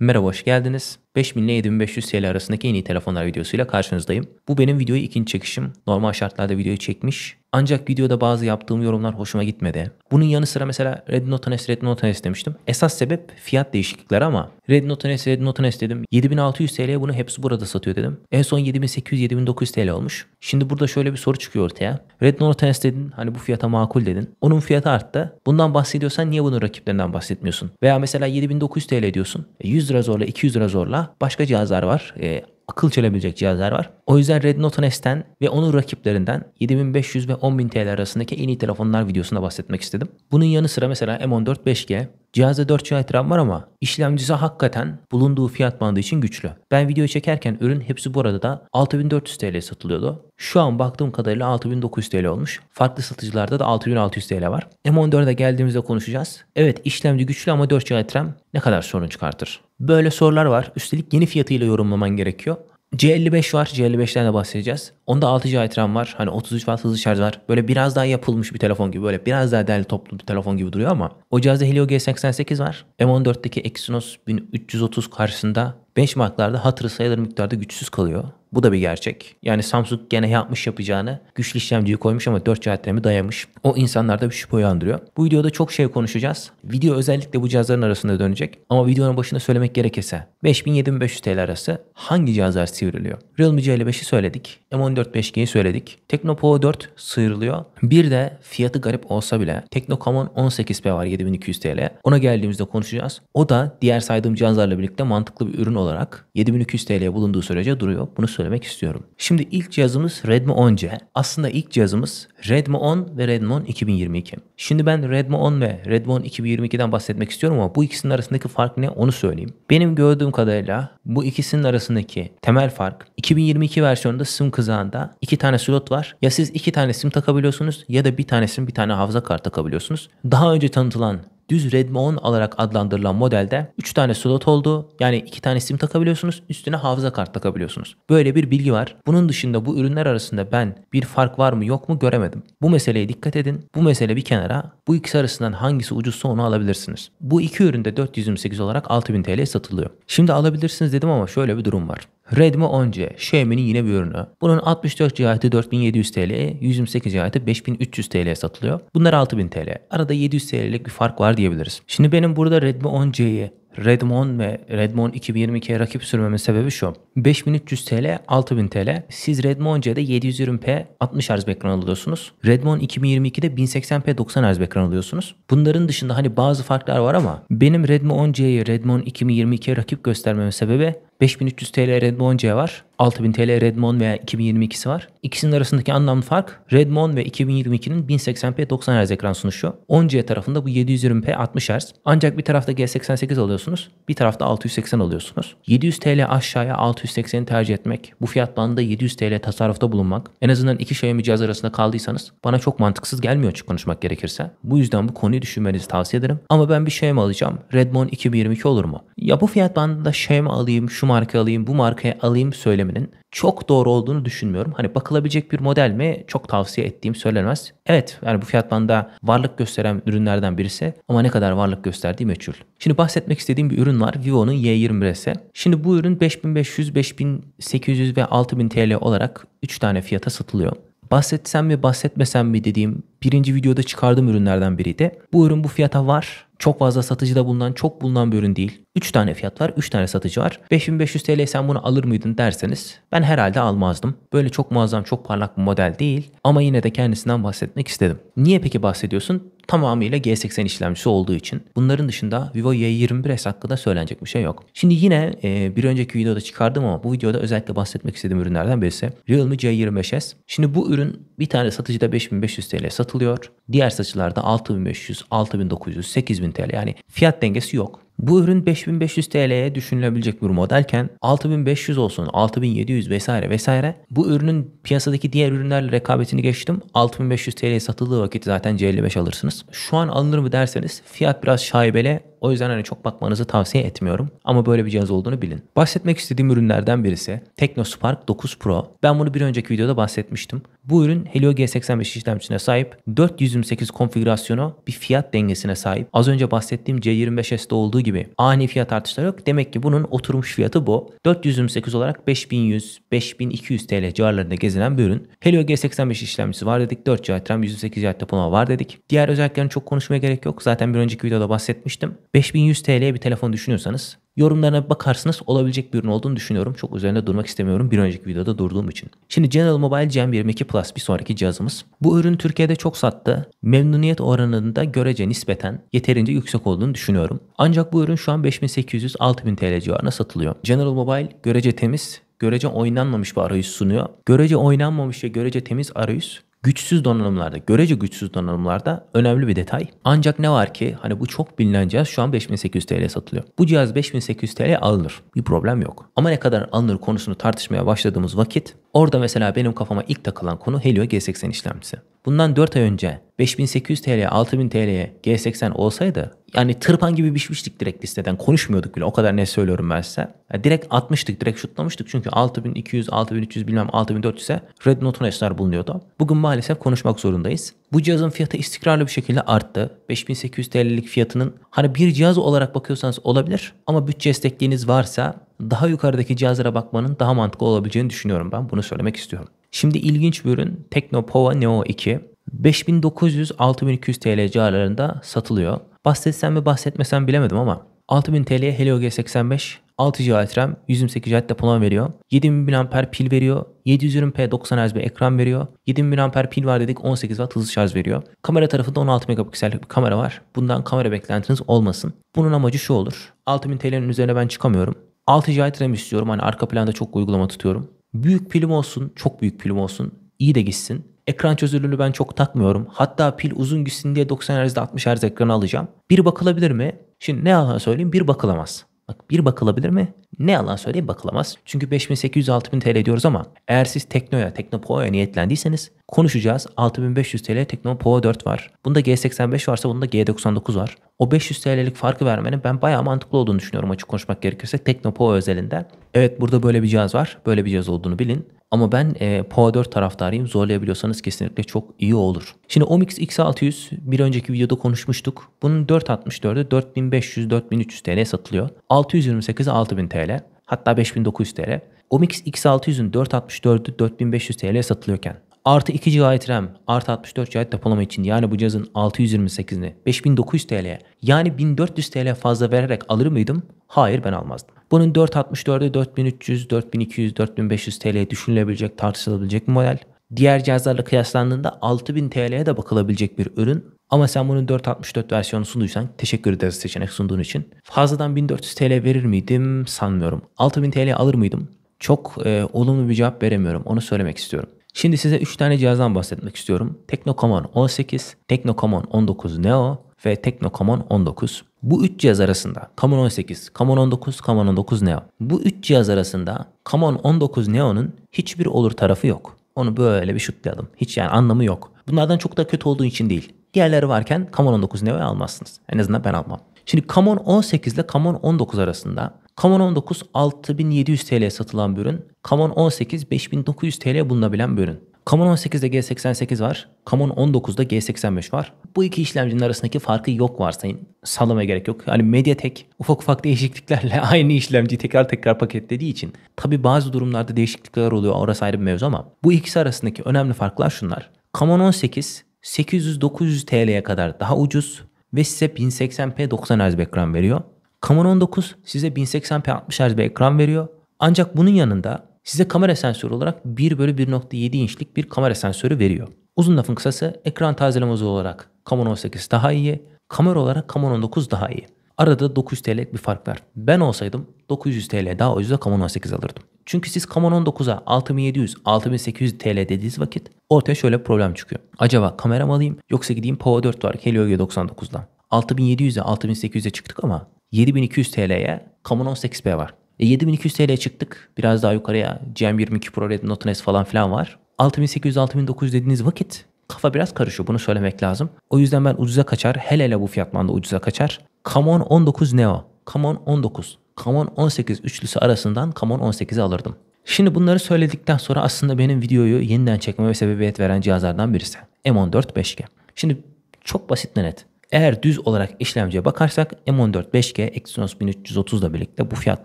Merhaba, hoş geldiniz. 5000 ile 7500 TL arasındaki en iyi telefonlar videosuyla karşınızdayım. Bu benim videoyu ikinci çekişim. Normal şartlarda videoyu çekmiş. Ancak videoda bazı yaptığım yorumlar hoşuma gitmedi. Bunun yanı sıra mesela Redmi Note S, Redmi Note S demiştim. Esas sebep fiyat değişiklikleri ama Redmi Note S, Redmi Note S dedim. 7600 TL'ye bunu hepsi burada satıyor dedim. En son 7800-7900 TL olmuş. Şimdi burada şöyle bir soru çıkıyor ortaya. Redmi Note S dedin hani bu fiyata makul dedin. Onun fiyatı arttı. Bundan bahsediyorsan niye bunun rakiplerinden bahsetmiyorsun? Veya mesela 7900 TL diyorsun. 100 e, lira zorla 200 lira zorla başka cihazlar var. E, akıl çelebilecek cihazlar var. O yüzden Rednote S'ten ve onun rakiplerinden 7500 ve 10000 TL arasındaki en iyi telefonlar videosunda bahsetmek istedim. Bunun yanı sıra mesela M14 5G Cihazda 4G ekran var ama işlemcisi hakikaten bulunduğu fiyat bandı için güçlü. Ben video çekerken ürün hepsi bu arada da 6400 TL satılıyordu. Şu an baktığım kadarıyla 6900 TL olmuş. Farklı satıcılarda da 6600 TL var. M14'e geldiğimizde konuşacağız. Evet işlemci güçlü ama 4 GB RAM ne kadar sorun çıkartır? Böyle sorular var. Üstelik yeni fiyatıyla yorumlaman gerekiyor. C55 var. C55'ten de bahsedeceğiz. Onda 6 GB RAM var. Hani 33 watt hızlı şarj var. Böyle biraz daha yapılmış bir telefon gibi. Böyle biraz daha değerli toplu bir telefon gibi duruyor ama. O cihazda Helio G88 var. M14'teki Exynos 1330 karşısında benchmarklarda hatırı sayılır miktarda güçsüz kalıyor. Bu da bir gerçek. Yani Samsung gene yapmış yapacağını güçlü işlemciyi koymuş ama 4 cihazlarımı dayamış. O insanlarda bir şüphe uyandırıyor. Bu videoda çok şey konuşacağız. Video özellikle bu cihazların arasında dönecek. Ama videonun başında söylemek gerekirse 5000-7500 TL arası hangi cihazlar sıyrılıyor? Realme C55'i söyledik. M14 5G'yi söyledik. Teknopovo 4 sıyrılıyor. Bir de fiyatı garip olsa bile Tekno Technocomon 18P var 7200 TL. Ona geldiğimizde konuşacağız. O da diğer saydığım cihazlarla birlikte mantıklı bir ürün olarak 7200 TL'ye bulunduğu sürece duruyor. Bunu söyleyeyim söylemek istiyorum. Şimdi ilk cihazımız Redmi 10C. Aslında ilk cihazımız Redmi 10 ve Redmi 10 2022. Şimdi ben Redmi 10 ve Redmi 10 2022'den bahsetmek istiyorum ama bu ikisinin arasındaki fark ne onu söyleyeyim. Benim gördüğüm kadarıyla bu ikisinin arasındaki temel fark 2022 versiyonunda SIM kızağında iki tane slot var. Ya siz iki tane SIM takabiliyorsunuz ya da bir tanesini bir tane hafıza kart takabiliyorsunuz. Daha önce tanıtılan düz Redmi 10 olarak adlandırılan modelde 3 tane slot oldu. Yani 2 tane sim takabiliyorsunuz. Üstüne hafıza kart takabiliyorsunuz. Böyle bir bilgi var. Bunun dışında bu ürünler arasında ben bir fark var mı yok mu göremedim. Bu meseleye dikkat edin. Bu mesele bir kenara. Bu ikisi arasından hangisi ucuzsa onu alabilirsiniz. Bu iki üründe 428 olarak 6000 TL satılıyor. Şimdi alabilirsiniz dedim ama şöyle bir durum var. Redmi 10C, Xiaomi'nin yine bir ürünü. Bunun 64 GHz 4700 TL, 128 GHz 5300 TL satılıyor. Bunlar 6000 TL. Arada 700 TL'lik bir fark var diyebiliriz. Şimdi benim burada Redmi 10C'yi Redmond ve Redmond 2022'ye rakip sürmemin sebebi şu. 5300 TL, 6000 TL. Siz Redmond C'de 720p 60 Hz ekran alıyorsunuz. Redmond 2022'de 1080p 90 Hz ekran alıyorsunuz. Bunların dışında hani bazı farklar var ama benim Redmi 10C'yi Redmond 2022'ye rakip göstermemin sebebi 5300 TL Redmond C var. 6000 TL Redmond veya 2022'si var. İkisinin arasındaki anlamlı fark Redmond ve 2022'nin 1080p 90 Hz ekran sunuşu. 10C tarafında bu 720p 60 Hz. Ancak bir tarafta G88 alıyorsunuz, bir tarafta 680 alıyorsunuz. 700 TL aşağıya 680'i tercih etmek, bu fiyat bandında 700 TL tasarrufta bulunmak, en azından iki Xiaomi cihaz arasında kaldıysanız bana çok mantıksız gelmiyor açık konuşmak gerekirse. Bu yüzden bu konuyu düşünmenizi tavsiye ederim. Ama ben bir Xiaomi şey alacağım. Redmond 2022 olur mu? Ya bu fiyat bandında Xiaomi şey alayım, şu marka alayım, bu markaya alayım söyleminin çok doğru olduğunu düşünmüyorum. Hani bakılabilecek bir model mi? Çok tavsiye ettiğim söylenmez Evet yani bu fiyat banda varlık gösteren ürünlerden birisi ama ne kadar varlık gösterdiği meçhul. Şimdi bahsetmek istediğim bir ürün var. Vivo'nun Y20S'e. Şimdi bu ürün 5500, 5800 ve 6000 TL olarak 3 tane fiyata satılıyor bahsetsem mi bahsetmesem mi dediğim birinci videoda çıkardığım ürünlerden biriydi. Bu ürün bu fiyata var. Çok fazla satıcıda bulunan, çok bulunan bir ürün değil. 3 tane fiyat var, 3 tane satıcı var. 5500 TL sen bunu alır mıydın derseniz ben herhalde almazdım. Böyle çok muazzam, çok parlak bir model değil ama yine de kendisinden bahsetmek istedim. Niye peki bahsediyorsun? tamamıyla G80 işlemcisi olduğu için. Bunların dışında Vivo Y21S hakkında söylenecek bir şey yok. Şimdi yine e, bir önceki videoda çıkardım ama bu videoda özellikle bahsetmek istediğim ürünlerden birisi Realme C25S. Şimdi bu ürün bir tane satıcıda 5500 TL satılıyor. Diğer satıcılarda 6500, 6900, 8000 TL yani fiyat dengesi yok. Bu ürün 5500 TL'ye düşünülebilecek bir modelken 6500 olsun, 6700 vesaire vesaire bu ürünün piyasadaki diğer ürünlerle rekabetini geçtim. 6500 TL'ye satıldığı vakit zaten C55 alırsınız. Şu an alınır mı derseniz fiyat biraz şaibeli. O yüzden hani çok bakmanızı tavsiye etmiyorum. Ama böyle bir cihaz olduğunu bilin. Bahsetmek istediğim ürünlerden birisi Spark 9 Pro. Ben bunu bir önceki videoda bahsetmiştim. Bu ürün Helio G85 işlemcisine sahip. 428 konfigürasyonu bir fiyat dengesine sahip. Az önce bahsettiğim C25S'de olduğu gibi ani fiyat artışları yok. Demek ki bunun oturmuş fiyatı bu. 428 olarak 5100, 5200 TL civarlarında gezinen bir ürün. Helio G85 işlemcisi var dedik. 4 GB RAM, 108 GB depolama var dedik. Diğer özelliklerini çok konuşmaya gerek yok. Zaten bir önceki videoda bahsetmiştim. 5100 TL'ye bir telefon düşünüyorsanız yorumlarına bakarsınız olabilecek bir ürün olduğunu düşünüyorum. Çok üzerinde durmak istemiyorum bir önceki videoda durduğum için. Şimdi General Mobile Gen 22 Plus bir sonraki cihazımız. Bu ürün Türkiye'de çok sattı. Memnuniyet oranında görece nispeten yeterince yüksek olduğunu düşünüyorum. Ancak bu ürün şu an 5800-6000 TL civarına satılıyor. General Mobile görece temiz görece oynanmamış bir arayüz sunuyor. Görece oynanmamış ve görece temiz arayüz güçsüz donanımlarda, görece güçsüz donanımlarda önemli bir detay. Ancak ne var ki hani bu çok bilinen cihaz şu an 5800 TL satılıyor. Bu cihaz 5800 TL alınır. Bir problem yok. Ama ne kadar alınır konusunu tartışmaya başladığımız vakit Orada mesela benim kafama ilk takılan konu Helio G80 işlemcisi. Bundan 4 ay önce 5800 TL, 6000 TL'ye G80 olsaydı yani tırpan gibi biçmiştik direkt listeden. Konuşmuyorduk bile o kadar ne söylüyorum ben size. Yani direkt atmıştık, direkt şutlamıştık. Çünkü 6200, 6300 bilmem 6400'e Red Note'un Note bulunuyordu. Bugün maalesef konuşmak zorundayız. Bu cihazın fiyatı istikrarlı bir şekilde arttı. 5800 TL'lik fiyatının hani bir cihaz olarak bakıyorsanız olabilir ama bütçe estekliğiniz varsa daha yukarıdaki cihazlara bakmanın daha mantıklı olabileceğini düşünüyorum ben. Bunu söylemek istiyorum. Şimdi ilginç bir ürün Teknopova Neo 2. 5900-6200 TL civarlarında satılıyor. Bahsetsem mi bahsetmesem bilemedim ama 6000 TL'ye Helio G85 6 GB RAM, 128 GB depolama veriyor. 7000 amper pil veriyor. 720p 90 Hz bir ekran veriyor. 7000 amper pil var dedik 18 Watt hızlı şarj veriyor. Kamera tarafında 16 megapiksellik bir kamera var. Bundan kamera beklentiniz olmasın. Bunun amacı şu olur. 6000 TL'nin üzerine ben çıkamıyorum. 6 GB RAM istiyorum. Hani arka planda çok uygulama tutuyorum. Büyük pilim olsun, çok büyük pilim olsun. İyi de gitsin. Ekran çözünürlüğünü ben çok takmıyorum. Hatta pil uzun gitsin diye 90 Hz'de 60 Hz ekranı alacağım. Bir bakılabilir mi? Şimdi ne yalan söyleyeyim bir bakılamaz. Bak bir bakılabilir mi? Ne yalan söyleyeyim bakılamaz. Çünkü 5800-6000 TL diyoruz ama eğer siz Tekno'ya, Teknopoa'ya niyetlendiyseniz konuşacağız. 6500 TL Teknopoa 4 var. Bunda G85 varsa bunda G99 var. O 500 TL'lik farkı vermenin ben bayağı mantıklı olduğunu düşünüyorum açık konuşmak gerekirse Teknopoa özelinde. Evet burada böyle bir cihaz var. Böyle bir cihaz olduğunu bilin. Ama ben e, POA4 taraftarıyım. Zorlayabiliyorsanız kesinlikle çok iyi olur. Şimdi Omix X600 bir önceki videoda konuşmuştuk. Bunun 4.64'ü 4500-4300 TL satılıyor. 628 6000 TL. Hatta 5900 TL. Omix X600'ün 4.64'ü 4500 TL satılıyorken Artı 2 GB RAM, artı 64 GB depolama için yani bu cihazın 628'ini 5900 TL'ye yani 1400 TL fazla vererek alır mıydım? Hayır ben almazdım. Bunun 464'ü 4300, 4200, 4500 TL'ye düşünülebilecek, tartışılabilecek bir model. Diğer cihazlarla kıyaslandığında 6000 TL'ye de bakılabilecek bir ürün. Ama sen bunun 464 versiyonu sunduysan teşekkür ederiz seçenek sunduğun için. Fazladan 1400 TL verir miydim sanmıyorum. 6000 TL alır mıydım? Çok e, olumlu bir cevap veremiyorum onu söylemek istiyorum. Şimdi size 3 tane cihazdan bahsetmek istiyorum. Technocomon 18, Technocomon 19 Neo ve Technocomon 19. Bu 3 cihaz arasında Common 18, Common 19, Common 19 Neo. Bu 3 cihaz arasında Common 19 Neo'nun hiçbir olur tarafı yok. Onu böyle bir şutlayalım. Hiç yani anlamı yok. Bunlardan çok da kötü olduğu için değil. Diğerleri varken Common 19 Neo'yu almazsınız. En azından ben almam. Şimdi Common 18 ile Common 19 arasında Camon 19 6700 TL satılan bir ürün. Camon 18 5900 TL bulunabilen bir ürün. Camon 18'de G88 var. Camon 19'da G85 var. Bu iki işlemcinin arasındaki farkı yok varsayın. Sallamaya gerek yok. Hani Mediatek ufak ufak değişikliklerle aynı işlemciyi tekrar tekrar paketlediği için. Tabi bazı durumlarda değişiklikler oluyor. Orası ayrı bir mevzu ama. Bu ikisi arasındaki önemli farklar şunlar. Camon 18 800-900 TL'ye kadar daha ucuz ve size 1080p 90 Hz ekran veriyor. Canon 19 size 1080p 60 Hz bir ekran veriyor. Ancak bunun yanında size kamera sensörü olarak 1 bölü 1.7 inçlik bir kamera sensörü veriyor. Uzun lafın kısası ekran tazeleme hızı olarak Canon 18 daha iyi, kamera olarak Canon 19 daha iyi. Arada 900 TL'lik bir fark var. Ben olsaydım 900 TL daha ucuza Canon 18 alırdım. Çünkü siz Canon 19'a 6700, 6800 TL dediğiniz vakit ortaya şöyle bir problem çıkıyor. Acaba kamera mı alayım yoksa gideyim Power 4 var Helio G99'dan. 6700'e 6800'e çıktık ama 7200 TL'ye Canon 18P var. E 7200 TL'ye çıktık. Biraz daha yukarıya GM22 Pro Red Note S falan filan var. 6800-6900 dediğiniz vakit kafa biraz karışıyor. Bunu söylemek lazım. O yüzden ben ucuza kaçar. Hele hele bu fiyatmanda ucuza kaçar. Camon 19 Neo. Camon 19. Camon 18 üçlüsü arasından Camon 18'i alırdım. Şimdi bunları söyledikten sonra aslında benim videoyu yeniden çekmeme sebebiyet veren cihazlardan birisi. M14 5G. Şimdi çok basit ve net. Eğer düz olarak işlemciye bakarsak M14 5G Exynos 1330 ile birlikte bu fiyat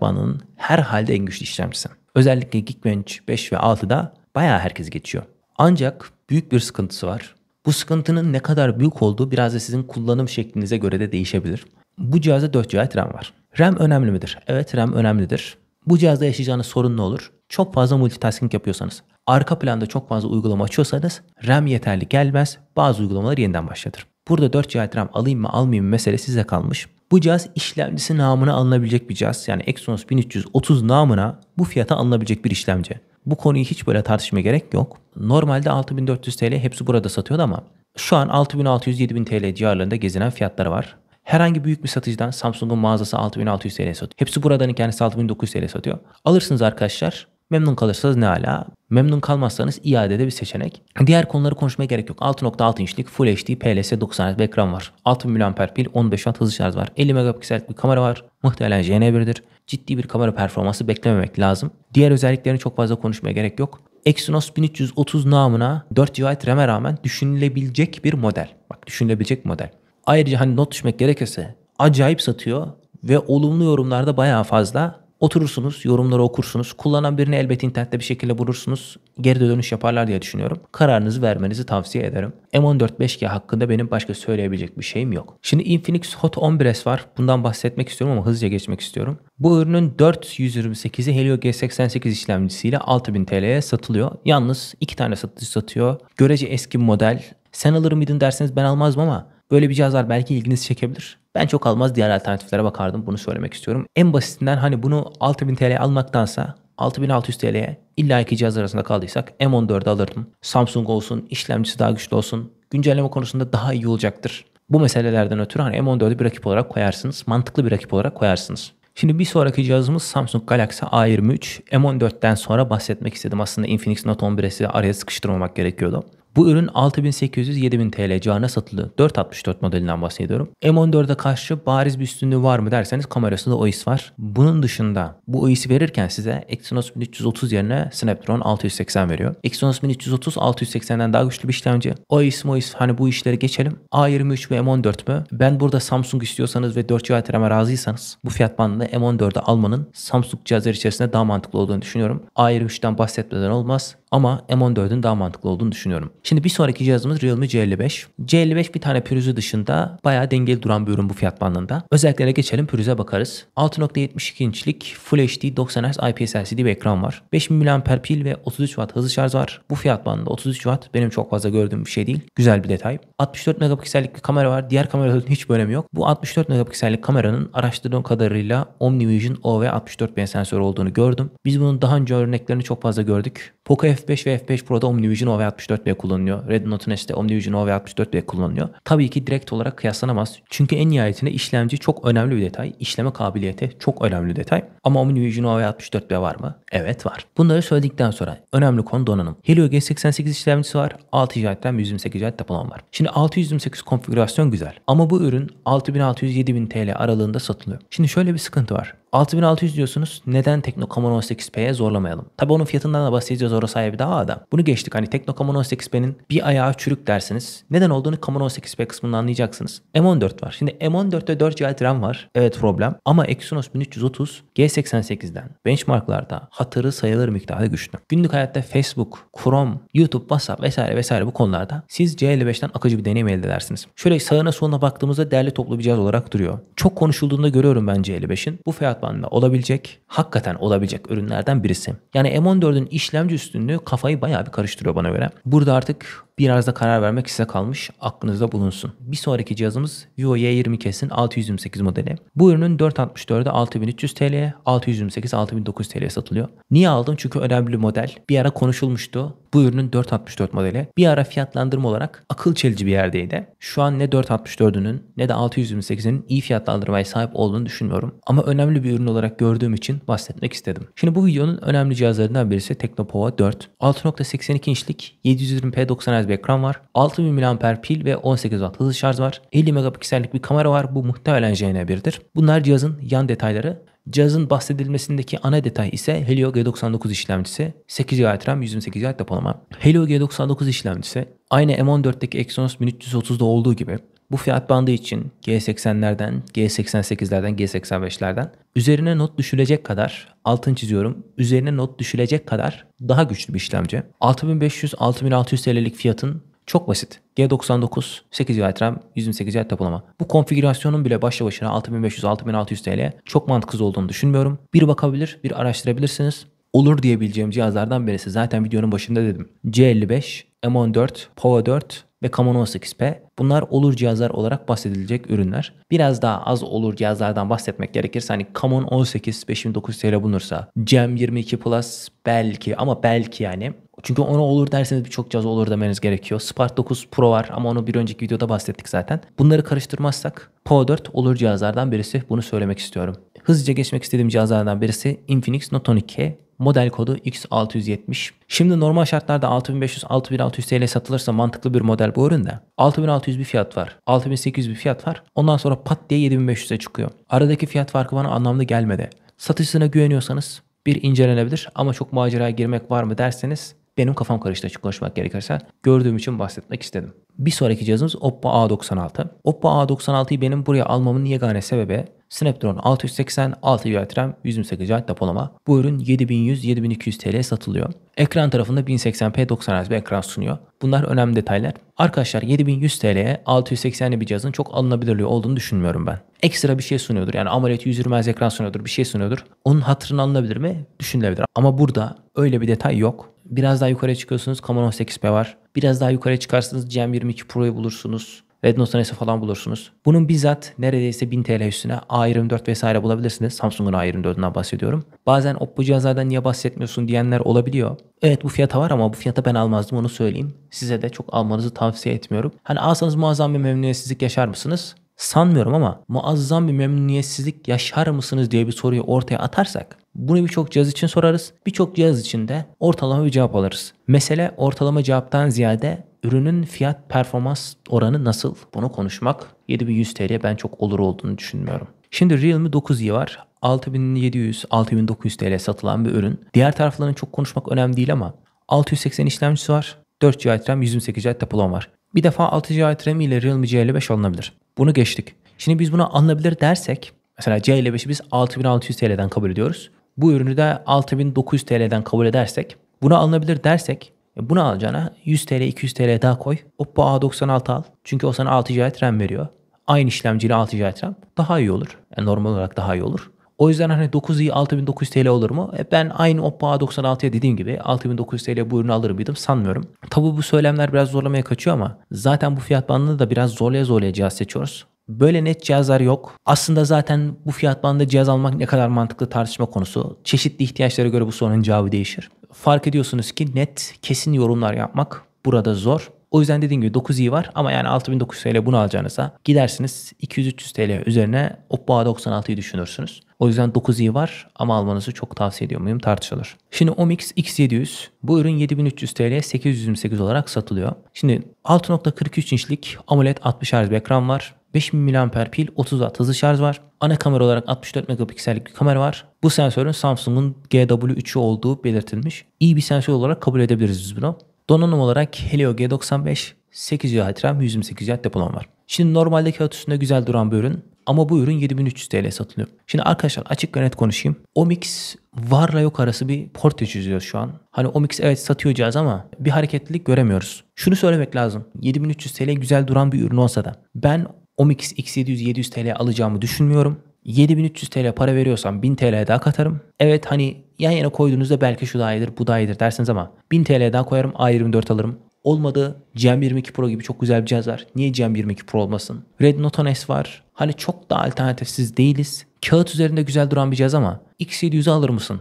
bandının herhalde en güçlü işlemcisi. Özellikle Geekbench 5 ve 6'da bayağı herkes geçiyor. Ancak büyük bir sıkıntısı var. Bu sıkıntının ne kadar büyük olduğu biraz da sizin kullanım şeklinize göre de değişebilir. Bu cihazda 4 GB RAM var. RAM önemli midir? Evet RAM önemlidir. Bu cihazda yaşayacağınız sorun ne olur? Çok fazla multitasking yapıyorsanız, arka planda çok fazla uygulama açıyorsanız RAM yeterli gelmez, bazı uygulamalar yeniden başlatır. Burada 4 GB RAM alayım mı almayayım mı mesele size kalmış. Bu cihaz işlemcisi namına alınabilecek bir cihaz. Yani Exynos 1330 namına bu fiyata alınabilecek bir işlemci. Bu konuyu hiç böyle tartışma gerek yok. Normalde 6400 TL hepsi burada satıyordu ama şu an 6600-7000 TL civarlarında gezinen fiyatları var. Herhangi büyük bir satıcıdan Samsung'un mağazası 6600 TL satıyor. Hepsi buradan kendisi 6900 TL satıyor. Alırsınız arkadaşlar. Memnun kalırsanız ne ala. Memnun kalmazsanız iade de bir seçenek. Diğer konuları konuşmaya gerek yok. 6.6 inçlik Full HD PLS 90 Hz ekran var. 6 mAh pil, 15 watt hızlı şarj var. 50 megapiksel bir kamera var. Muhtemelen JN1'dir. Ciddi bir kamera performansı beklememek lazım. Diğer özelliklerini çok fazla konuşmaya gerek yok. Exynos 1330 namına 4 GB RAM'e rağmen düşünülebilecek bir model. Bak düşünülebilecek model. Ayrıca hani not düşmek gerekirse acayip satıyor ve olumlu yorumlarda bayağı fazla Oturursunuz, yorumları okursunuz. Kullanan birini elbet internette bir şekilde bulursunuz. Geri de dönüş yaparlar diye düşünüyorum. Kararınızı vermenizi tavsiye ederim. M14 5G hakkında benim başka söyleyebilecek bir şeyim yok. Şimdi Infinix Hot 11S var. Bundan bahsetmek istiyorum ama hızlıca geçmek istiyorum. Bu ürünün 428'i Helio G88 işlemcisiyle 6000 TL'ye satılıyor. Yalnız iki tane satıcı satıyor. Görece eski model. Sen alır mıydın derseniz ben almazdım ama böyle bir cihazlar belki ilginizi çekebilir. Ben çok almaz diğer alternatiflere bakardım. Bunu söylemek istiyorum. En basitinden hani bunu 6000 TL almaktansa 6600 TL'ye illa iki cihaz arasında kaldıysak M14'ü alırdım. Samsung olsun, işlemcisi daha güçlü olsun. Güncelleme konusunda daha iyi olacaktır. Bu meselelerden ötürü hani M14'ü bir rakip olarak koyarsınız. Mantıklı bir rakip olarak koyarsınız. Şimdi bir sonraki cihazımız Samsung Galaxy A23. M14'ten sonra bahsetmek istedim. Aslında Infinix Note 11'si araya sıkıştırmamak gerekiyordu. Bu ürün 6800-7000 TL civarına satıldı. 464 modelinden bahsediyorum. M14'e karşı bariz bir üstünlüğü var mı derseniz kamerasında OIS var. Bunun dışında bu OIS'i verirken size Exynos 1330 yerine Snapdragon 680 veriyor. Exynos 1330 680'den daha güçlü bir işlemci. OIS MOIS hani bu işleri geçelim. A23 mi M14 mü? Ben burada Samsung istiyorsanız ve 4GB RAM'e razıysanız bu fiyat bandında M14'ü almanın Samsung cihazları içerisinde daha mantıklı olduğunu düşünüyorum. A23'ten bahsetmeden olmaz. Ama M14'ün daha mantıklı olduğunu düşünüyorum. Şimdi bir sonraki cihazımız Realme C55. C55 bir tane pürüzü dışında bayağı dengeli duran bir ürün bu fiyat bandında. Özelliklere geçelim pürüze bakarız. 6.72 inçlik Full HD 90 Hz IPS LCD bir ekran var. 5000 mAh pil ve 33 w hızlı şarj var. Bu fiyat bandında 33 w benim çok fazla gördüğüm bir şey değil. Güzel bir detay. 64 megapiksellik bir kamera var. Diğer kameraların hiç önemi yok. Bu 64 megapiksellik kameranın araştırdığım kadarıyla Omnivision OV64B sensörü olduğunu gördüm. Biz bunun daha önce örneklerini çok fazla gördük. Poco f F5 ve F5 Pro'da OmniVision OV64B kullanılıyor. Red Note'un işte OmniVision OV64B kullanılıyor. Tabii ki direkt olarak kıyaslanamaz. Çünkü en nihayetinde işlemci çok önemli bir detay. İşleme kabiliyeti çok önemli bir detay. Ama OmniVision OV64B var mı? Evet var. Bunları söyledikten sonra önemli konu donanım. Helio G88 işlemcisi var. 6 GB'den 128 GB depolama var. Şimdi 628 konfigürasyon güzel. Ama bu ürün 6600-7000 TL aralığında satılıyor. Şimdi şöyle bir sıkıntı var. 6600 diyorsunuz. Neden Tekno Teknokamon 18P'ye zorlamayalım? Tabii onun fiyatından da bahsedeceğiz orası ayrı bir daha da. Bunu geçtik. Hani Teknokamon 18P'nin bir ayağı çürük dersiniz. Neden olduğunu Kamon 18P kısmında anlayacaksınız. M14 var. Şimdi M14'te 4 GB RAM var. Evet problem. Ama Exynos 1330 G88'den benchmarklarda hatırı sayılır miktarda güçlü. Günlük hayatta Facebook, Chrome, YouTube, WhatsApp vesaire vesaire bu konularda siz C55'ten akıcı bir deneyim elde edersiniz. Şöyle sağına soluna baktığımızda değerli toplu bir cihaz olarak duruyor. Çok konuşulduğunda görüyorum ben C55'in. Bu fiyat fiyatlanma olabilecek, hakikaten olabilecek ürünlerden birisi. Yani M14'ün işlemci üstünlüğü kafayı bayağı bir karıştırıyor bana göre. Burada artık Biraz da karar vermek size kalmış. Aklınızda bulunsun. Bir sonraki cihazımız Vivo Y20 Kes'in 628 modeli. Bu ürünün 464'e 6300 TL, 628 6900 TL satılıyor. Niye aldım? Çünkü önemli bir model. Bir ara konuşulmuştu. Bu ürünün 464 modeli. Bir ara fiyatlandırma olarak akıl çelici bir yerdeydi. Şu an ne 464'ünün ne de 628'inin iyi fiyatlandırmaya sahip olduğunu düşünmüyorum. Ama önemli bir ürün olarak gördüğüm için bahsetmek istedim. Şimdi bu videonun önemli cihazlarından birisi Teknopova 4. 6.82 inçlik 720p 90 inç bir ekran var. 6000 mAh pil ve 18 Watt hızlı şarj var. 50 megapiksellik bir kamera var. Bu muhtemelen JN1'dir. Bunlar cihazın yan detayları. Cihazın bahsedilmesindeki ana detay ise Helio G99 işlemcisi, 8 GB RAM, 128 GB depolama. Helio G99 işlemcisi aynı M14'teki Exynos 1330'da olduğu gibi bu fiyat bandı için G80'lerden, G88'lerden, G85'lerden üzerine not düşülecek kadar, altın çiziyorum, üzerine not düşülecek kadar daha güçlü bir işlemci. 6500-6600 TL'lik fiyatın çok basit. G99, 8 GB RAM, 128 GB depolama. Bu konfigürasyonun bile başlı başına 6500-6600 TL çok mantıksız olduğunu düşünmüyorum. Bir bakabilir, bir araştırabilirsiniz. Olur diyebileceğim cihazlardan birisi. Zaten videonun başında dedim. C55, M14, Power 4, ve Camon 18P. Bunlar olur cihazlar olarak bahsedilecek ürünler. Biraz daha az olur cihazlardan bahsetmek gerekirse hani Camon 18 5900 TL bulunursa, Gem 22 Plus belki ama belki yani çünkü ona olur derseniz birçok cihaz olur demeniz gerekiyor. Spark 9 Pro var ama onu bir önceki videoda bahsettik zaten. Bunları karıştırmazsak Pro 4 olur cihazlardan birisi. Bunu söylemek istiyorum. Hızlıca geçmek istediğim cihazlardan birisi Infinix Note 12 Model kodu X670. Şimdi normal şartlarda 6500-6600 TL satılırsa mantıklı bir model bu ürün de. 6600 bir fiyat var. 6800 bir fiyat var. Ondan sonra pat diye 7500'e çıkıyor. Aradaki fiyat farkı bana anlamlı gelmedi. Satışına güveniyorsanız bir incelenebilir ama çok maceraya girmek var mı derseniz benim kafam karıştı açık konuşmak gerekirse. Gördüğüm için bahsetmek istedim. Bir sonraki cihazımız Oppo A96. Oppo A96'yı benim buraya almamın yegane sebebi Snapdragon 680, 6 GB RAM, 128 GB depolama. Bu ürün 7100-7200 TL satılıyor. Ekran tarafında 1080p 90 Hz bir ekran sunuyor. Bunlar önemli detaylar. Arkadaşlar 7100 TL'ye 680'li bir cihazın çok alınabilirliği olduğunu düşünmüyorum ben. Ekstra bir şey sunuyordur. Yani AMOLED 120 Hz ekran sunuyordur, bir şey sunuyordur. Onun hatırını alınabilir mi? Düşünülebilir. Ama burada Öyle bir detay yok. Biraz daha yukarı çıkıyorsunuz Camon 18P var. Biraz daha yukarı çıkarsınız GM22 Pro'yu bulursunuz. Rednote Nexus'u falan bulursunuz. Bunun bizzat neredeyse 1000 TL üstüne A24 vesaire bulabilirsiniz. Samsung'un A24'ünden bahsediyorum. Bazen Oppo cihazlardan niye bahsetmiyorsun diyenler olabiliyor. Evet bu fiyata var ama bu fiyata ben almazdım onu söyleyeyim. Size de çok almanızı tavsiye etmiyorum. Hani alsanız muazzam bir memnuniyetsizlik yaşar mısınız? Sanmıyorum ama muazzam bir memnuniyetsizlik yaşar mısınız diye bir soruyu ortaya atarsak bunu birçok cihaz için sorarız. Birçok cihaz için de ortalama bir cevap alırız. Mesele ortalama cevaptan ziyade ürünün fiyat performans oranı nasıl? Bunu konuşmak 7100 TL ben çok olur olduğunu düşünmüyorum. Şimdi Realme 9i var. 6700-6900 TL satılan bir ürün. Diğer taraflarını çok konuşmak önemli değil ama 680 işlemcisi var. 4 GB RAM, 128 GB depolama var. Bir defa 6 GB RAM ile Realme C55 alınabilir. Bunu geçtik. Şimdi biz buna alınabilir dersek Mesela C55'i biz 6600 TL'den kabul ediyoruz bu ürünü de 6900 TL'den kabul edersek buna alınabilir dersek e, bunu alacağına 100 TL 200 TL daha koy. Oppo A96 al. Çünkü o sana 6 GB RAM veriyor. Aynı işlemciyle 6 GB RAM daha iyi olur. Yani e, normal olarak daha iyi olur. O yüzden hani 9 iyi 6900 TL olur mu? E ben aynı Oppo A96'ya dediğim gibi 6900 TL bu ürünü alır mıydım sanmıyorum. Tabi bu söylemler biraz zorlamaya kaçıyor ama zaten bu fiyat bandında da biraz zorlaya zorlaya cihaz seçiyoruz. Böyle net cihazlar yok. Aslında zaten bu fiyat bandında cihaz almak ne kadar mantıklı tartışma konusu. Çeşitli ihtiyaçlara göre bu sorunun cevabı değişir. Fark ediyorsunuz ki net, kesin yorumlar yapmak burada zor. O yüzden dediğim gibi 9 iyi var ama yani 6900 TL bunu alacağınıza gidersiniz 200-300 TL üzerine Oppo A96'yı düşünürsünüz. O yüzden 9 iyi var ama almanızı çok tavsiye ediyor muyum tartışılır. Şimdi Omix X700 bu ürün 7300 TL 828 olarak satılıyor. Şimdi 6.43 inçlik AMOLED 60 Hz ekran var. 5000 mAh pil, 30 Watt hızlı şarj var. Ana kamera olarak 64 megapiksellik bir kamera var. Bu sensörün Samsung'un GW3'ü olduğu belirtilmiş. İyi bir sensör olarak kabul edebiliriz biz bunu. Donanım olarak Helio G95 8 GB RAM 128 GB depolama var. Şimdi normalde kağıt üstünde güzel duran bir ürün ama bu ürün 7300 TL satılıyor. Şimdi arkadaşlar açık ve net konuşayım. Omix varla yok arası bir portre çiziyoruz şu an. Hani Omix evet satıyor cihaz ama bir hareketlilik göremiyoruz. Şunu söylemek lazım. 7300 TL güzel duran bir ürün olsa da ben Omix X700 700 TL alacağımı düşünmüyorum. 7300 TL para veriyorsam 1000 TL daha katarım. Evet hani yan yana koyduğunuzda belki şu daha iyidir bu daha iyidir dersiniz ama 1000 TL daha koyarım A24 alırım. Olmadı Cem 22 Pro gibi çok güzel bir cihaz var. Niye Cem 22 Pro olmasın? Red Note 10S var. Hani çok da alternatifsiz değiliz. Kağıt üzerinde güzel duran bir cihaz ama X700'ü alır mısın?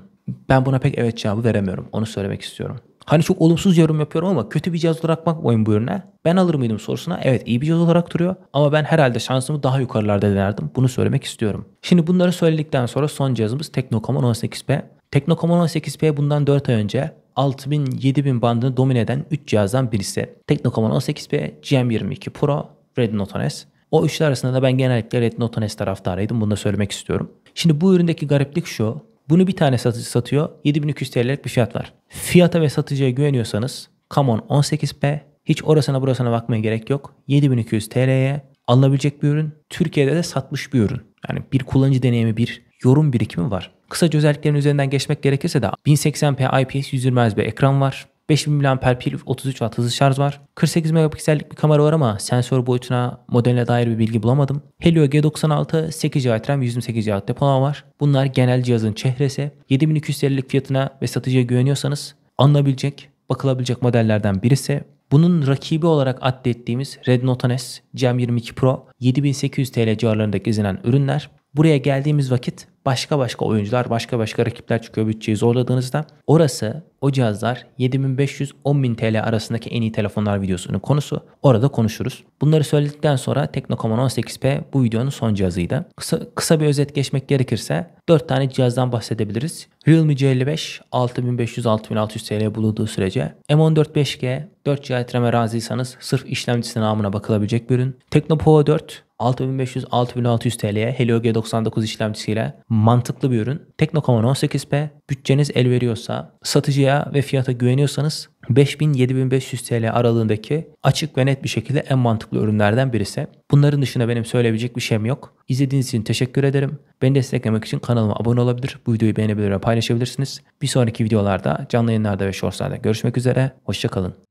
Ben buna pek evet cevabı veremiyorum. Onu söylemek istiyorum. Hani çok olumsuz yorum yapıyorum ama kötü bir cihaz olarak bakmayın bu ürüne. Ben alır mıydım sorusuna evet iyi bir cihaz olarak duruyor ama ben herhalde şansımı daha yukarılarda denerdim. Bunu söylemek istiyorum. Şimdi bunları söyledikten sonra son cihazımız Technocomon 18P. Technocomon 18P bundan 4 ay önce 6000-7000 bandını domine eden 3 cihazdan birisi. Technocomon 18P, GM22 Pro, Red Note S. O üçlü arasında da ben genellikle Red Note S taraftarıydım. Bunu da söylemek istiyorum. Şimdi bu üründeki gariplik şu. Bunu bir tane satıcı satıyor. 7200 TL'lik bir fiyat var. Fiyata ve satıcıya güveniyorsanız Camon 18P hiç orasına burasına bakmaya gerek yok. 7200 TL'ye alınabilecek bir ürün. Türkiye'de de satmış bir ürün. Yani bir kullanıcı deneyimi, bir yorum birikimi var. Kısaca özelliklerin üzerinden geçmek gerekirse de 1080p IPS 120 Hz bir ekran var. 5000 mAh pil 33 Watt hızlı şarj var. 48 megapiksellik bir kamera var ama sensör boyutuna modeline dair bir bilgi bulamadım. Helio G96 8 GB RAM 128 GB depolama var. Bunlar genel cihazın çehresi. 7200 TL'lik fiyatına ve satıcıya güveniyorsanız alınabilecek, bakılabilecek modellerden birisi. Bunun rakibi olarak addettiğimiz Red Note S GM22 Pro 7800 TL civarlarında gezinen ürünler. Buraya geldiğimiz vakit başka başka oyuncular, başka başka rakipler çıkıyor bütçeyi zorladığınızda. Orası o cihazlar 7500-10000 TL arasındaki en iyi telefonlar videosunun konusu. Orada konuşuruz. Bunları söyledikten sonra Teknokoman 18P bu videonun son cihazıydı. Kısa, kısa bir özet geçmek gerekirse 4 tane cihazdan bahsedebiliriz. Realme C55 6500-6600 TL bulunduğu sürece M14 5G 4 GB RAM'e razıysanız sırf işlemcisinin namına bakılabilecek bir ürün. Tekno Power 4 6500-6600 TL'ye Helio G99 işlemcisiyle mantıklı bir ürün. Teknokoman 18P bütçeniz el veriyorsa, satıcıya ve fiyata güveniyorsanız 5000-7500 TL aralığındaki açık ve net bir şekilde en mantıklı ürünlerden birisi. Bunların dışında benim söyleyebilecek bir şeyim yok. İzlediğiniz için teşekkür ederim. Beni desteklemek için kanalıma abone olabilir, bu videoyu beğenebilir ve paylaşabilirsiniz. Bir sonraki videolarda, canlı yayınlarda ve shortslarda görüşmek üzere. Hoşçakalın.